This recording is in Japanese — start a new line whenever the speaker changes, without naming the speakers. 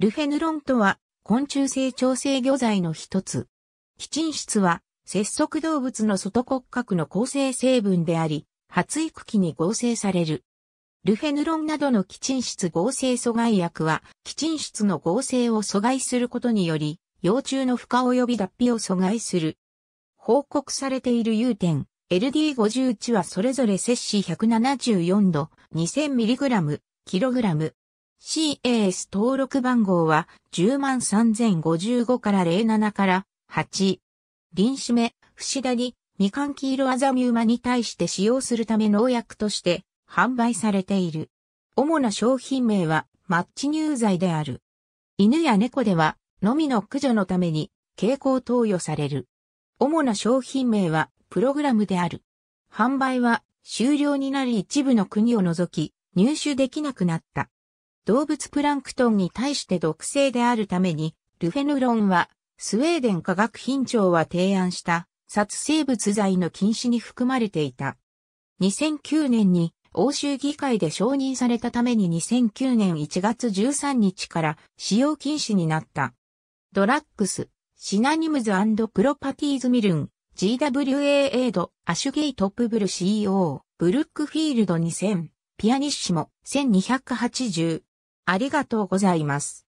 ルフ
ェヌロンとは昆虫性調整魚材の一つ。チン質は節足動物の外骨格の構成成分であり、発育期に合成される。ルフェヌロンなどのチン質合成阻害薬は、チン質の合成を阻害することにより、幼虫の孵化及び脱皮を阻害する。報告されている融点、l d 5 1はそれぞれ摂氏174度、2000mg、kg、CAS 登録番号は103055から07から8。臨目、め、節だに、未完黄色アザミウマに対して使用するため農薬として販売されている。主な商品名はマッチ乳剤である。犬や猫では、のみの駆除のために、蛍光投与される。主な商品名は、プログラムである。販売は、終了になり一部の国を除き、入手できなくなった。動物プランクトンに対して毒性であるために、ルフェヌロンは、スウェーデン科学品庁は提案した殺生物剤の禁止に含まれていた。2009年に欧州議会で承認されたために2009年1月13日から使用禁止になった。ドラッグス、シナニムズプロパティーズミルン、GWA エイド、アシュゲイトップブル CEO、ブルックフィールド2000、ピアニッシモ1280、ありがとうございます。